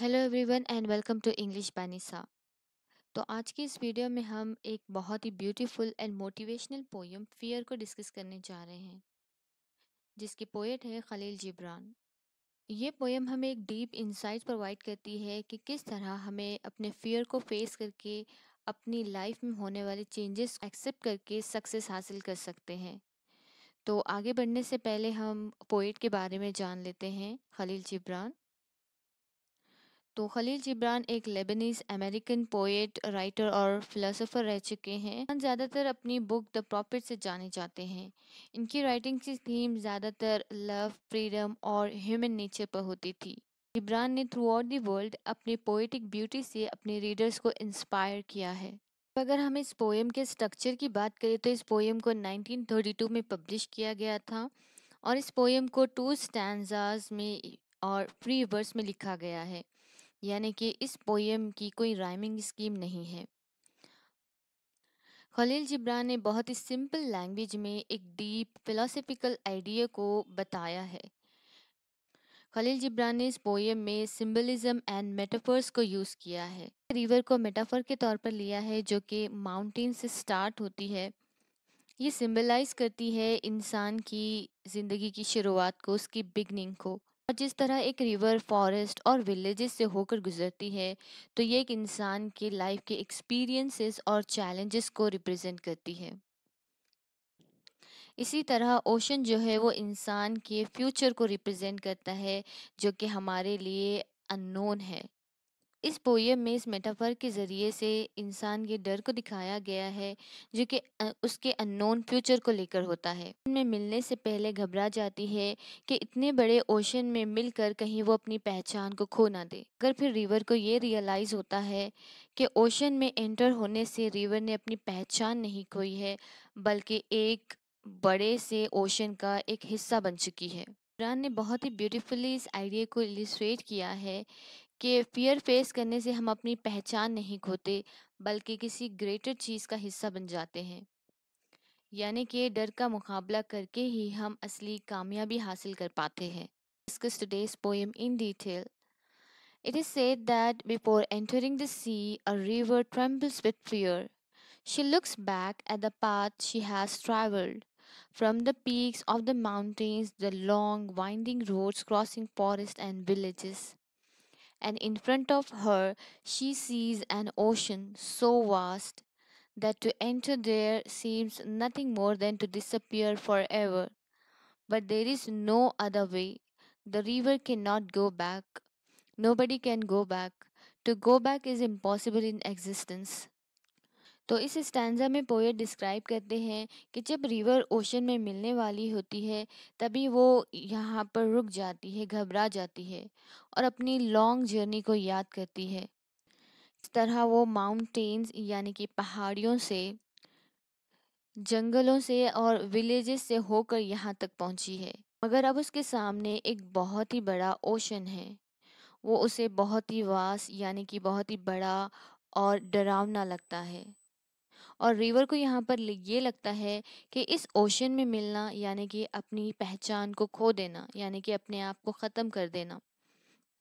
Hello everyone and welcome to English Banisa तो आज की इस वीडियो में हम एक बहुत ही beautiful and motivational poem fear को डिस्कस करने जा रहे हैं जिसकी पोएट है खलील जिब्रान ये पोयम हमें एक डीप इंसाइट प्रोवाइड करती है कि किस तरह हमें अपने फियर को फेस करके अपनी लाइफ में होने वाले चेंजेस एक्सेप्ट करके सक्सेस हासिल कर सकते हैं तो आगे बढ़ने से पहले हम पोइट के बारे में जान लेते हैं खलील जिब्रान तो खलील जिब्रान एक लेबनीज अमेरिकन पोएट राइटर और फिलासफ़र रह चुके हैं ज़्यादातर अपनी बुक द प्रॉफिट से जाने जाते हैं इनकी राइटिंग की थीम ज़्यादातर लव फ्रीडम और ह्यूमन नेचर पर होती थी जिब्रान ने थ्रू आउट दी वर्ल्ड अपने पोइटिक ब्यूटी से अपने रीडर्स को इंस्पायर किया है अगर हम इस पोएम के स्ट्रक्चर की बात करें तो इस पोएम को 1932 में पब्लिश किया गया था और इस पोएम को टू स्टैंड में और फ्री वर्स में लिखा गया है यानी कि इस पोएम की कोई राइमिंग स्कीम नहीं है खलील जिब्रान ने बहुत ही सिंपल लैंग्वेज में एक डीप फिलोसफिकल आइडिया को बताया है खलील जिब्रान ने इस पोएम में सिंबलिज्म एंड मेटाफर्स को यूज़ किया है रिवर को मेटाफर के तौर पर लिया है जो कि माउंटेन से स्टार्ट होती है ये सिम्बलाइज करती है इंसान की ज़िंदगी की शुरुआत को उसकी बिगनिंग को और जिस तरह एक रिवर फॉरेस्ट और विलेजेस से होकर गुजरती है तो ये एक इंसान के लाइफ के एक्सपीरियंसेस और चैलेंजेस को रिप्रेजेंट करती है इसी तरह ओशन जो है वो इंसान के फ्यूचर को रिप्रेजेंट करता है जो कि हमारे लिए अननोन है इस पोयम में इस मेटाफर के ज़रिए से इंसान के डर को दिखाया गया है जो कि उसके अननोन फ्यूचर को लेकर होता है उनमें मिलने से पहले घबरा जाती है कि इतने बड़े ओशन में मिलकर कहीं वो अपनी पहचान को खो ना दे अगर फिर रिवर को ये रियलाइज़ होता है कि ओशन में एंटर होने से रिवर ने अपनी पहचान नहीं खोई है बल्कि एक बड़े से ओशन का एक हिस्सा बन चुकी है ने बहुत ही ब्यूटीफुली इस आइडिया को इलिस्ट्रेट किया है कि फियर फेस करने से हम अपनी पहचान नहीं खोते बल्कि किसी ग्रेटर चीज़ का हिस्सा बन जाते हैं यानी कि डर का मुकाबला करके ही हम असली कामयाबी हासिल कर पाते हैं discuss today's poem in detail it is said that before entering the sea a river trembles with fear she looks back at the path she has travelled from the peaks of the mountains the long winding roads crossing forest and villages and in front of her she sees an ocean so vast that to enter there seems nothing more than to disappear forever. But there is no other way. The river cannot go back. Nobody can go back. To go back is impossible in existence. तो इस stanza में poet describe करते हैं कि जब river ocean में मिलने वाली होती है तभी वो यहाँ पर रुक जाती है घबरा जाती है और अपनी लॉन्ग जर्नी को याद करती है इस तरह वो माउंटेन्स यानी कि पहाड़ियों से जंगलों से और विलेजेस से होकर यहाँ तक पहुँची है मगर अब उसके सामने एक बहुत ही बड़ा ओशन है वो उसे बहुत ही वास यानी कि बहुत ही बड़ा और डरावना लगता है और रिवर को यहाँ पर ये लगता है कि इस ओशन में मिलना यानी कि अपनी पहचान को खो देना यानी कि अपने आप को ख़त्म कर देना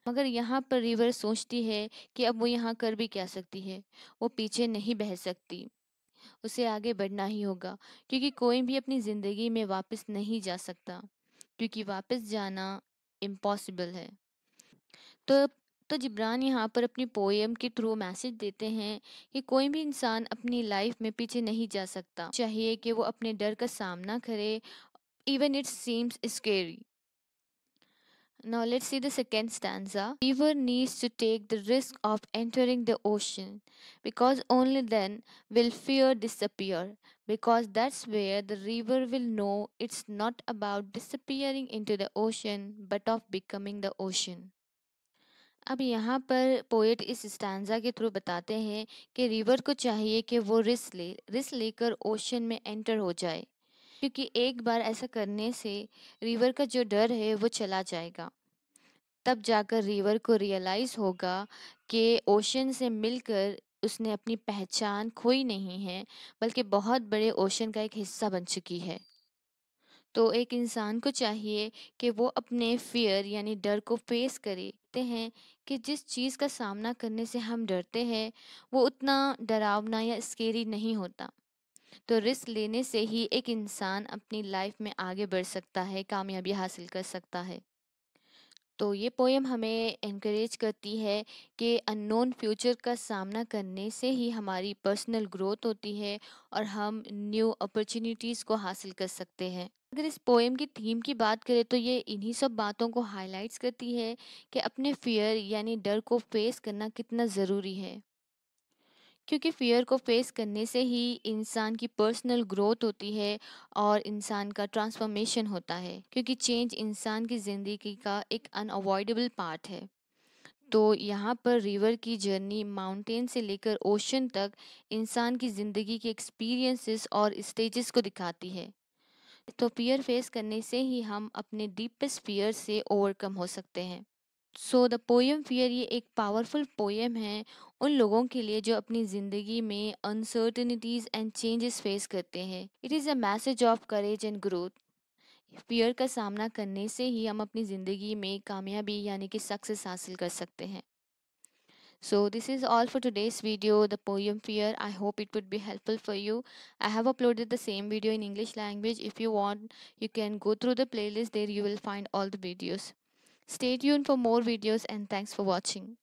मगर यहाँ पर रिवर सोचती है कि अब वो यहाँ कर भी क्या सकती है वो पीछे नहीं बह सकती उसे आगे बढ़ना ही होगा क्योंकि कोई भी अपनी ज़िंदगी में वापस नहीं जा सकता क्योंकि वापस जाना इम्पॉसिबल है तो तो जिब्रान यहाँ पर अपनी पोएम के थ्रू मैसेज देते हैं कि कोई भी इंसान अपनी लाइफ में पीछे नहीं जा सकता चाहिए कि वो अपने डर का सामना करे even it seems scary Now let's see the second stanza. Beaver needs to take the risk of entering the ocean because only then will fear disappear because that's where the river will know it's not about disappearing into the ocean but of becoming the ocean. अब यहाँ पर poet इस stanza के through बताते हैं कि river को चाहिए कि वो रिस्क ले रिस लेकर ओशन में एंटर हो जाए क्योंकि एक बार ऐसा करने से रिवर का जो डर है वो चला जाएगा तब जाकर रिवर को रियलाइज़ होगा कि ओशन से मिलकर उसने अपनी पहचान खोई नहीं है बल्कि बहुत बड़े ओशन का एक हिस्सा बन चुकी है तो एक इंसान को चाहिए कि वो अपने फियर यानी डर को फेस करे कहते हैं कि जिस चीज़ का सामना करने से हम डरते हैं वो उतना डरावना या स्केरी नहीं होता तो रिस्क लेने से ही एक इंसान अपनी लाइफ में आगे बढ़ सकता है कामयाबी हासिल कर सकता है तो ये पोएम हमें इनक्रेज करती है कि अननोन फ्यूचर का सामना करने से ही हमारी पर्सनल ग्रोथ होती है और हम न्यू अपॉर्चुनिटीज़ को हासिल कर सकते हैं अगर इस पोएम की थीम की बात करें तो ये इन्हीं सब बातों को हाइलाइट्स करती है कि अपने फियर यानी डर को फेस करना कितना ज़रूरी है क्योंकि फ़ियर को फेस करने से ही इंसान की पर्सनल ग्रोथ होती है और इंसान का ट्रांसफॉर्मेशन होता है क्योंकि चेंज इंसान की ज़िंदगी का एक अनअवॉइडेबल पार्ट है तो यहाँ पर रिवर की जर्नी माउंटेन से लेकर ओशन तक इंसान की ज़िंदगी के एक्सपीरियंसेस और स्टेजेस को दिखाती है तो फियर फेस करने से ही हम अपने डीपेस्ट फियर से ओवरकम हो सकते हैं सो द पोएम फियर ये एक पावरफुल पोएम है उन लोगों के लिए जो अपनी ज़िंदगी में अनसर्टनिटीज एंड चेंजेस फेस करते हैं it is a message of courage and growth fear का सामना करने से ही हम अपनी ज़िंदगी में कामयाबी यानी कि सक्सेस हासिल कर सकते हैं so this is all for today's video the poem fear I hope it would be helpful for you I have uploaded the same video in English language if you want you can go through the playlist there you will find all the videos Stay tuned for more videos and thanks for watching.